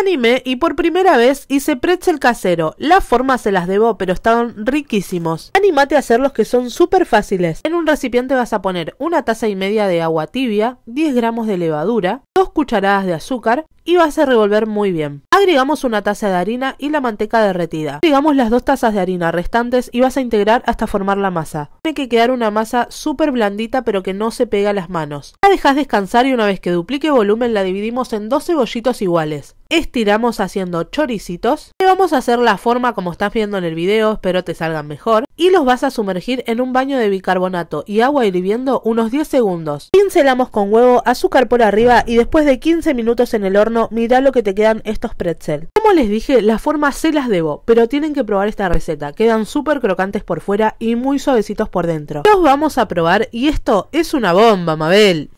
animé y por primera vez hice pretzel casero. La forma se las debo, pero estaban riquísimos. Animate a hacerlos que son súper fáciles. En un recipiente vas a poner una taza y media de agua tibia, 10 gramos de levadura, 2 cucharadas de azúcar, y vas a revolver muy bien. Agregamos una taza de harina y la manteca derretida. pegamos las dos tazas de harina restantes y vas a integrar hasta formar la masa. Tiene que quedar una masa súper blandita pero que no se pega a las manos. La dejas descansar y una vez que duplique volumen la dividimos en dos cebollitos iguales. Estiramos haciendo choricitos vamos a hacer la forma como estás viendo en el video, espero te salgan mejor. Y los vas a sumergir en un baño de bicarbonato y agua hirviendo unos 10 segundos. Pincelamos con huevo, azúcar por arriba y después de 15 minutos en el horno, mira lo que te quedan estos pretzel. Como les dije, las formas se las debo, pero tienen que probar esta receta. Quedan súper crocantes por fuera y muy suavecitos por dentro. Los vamos a probar y esto es una bomba, Mabel.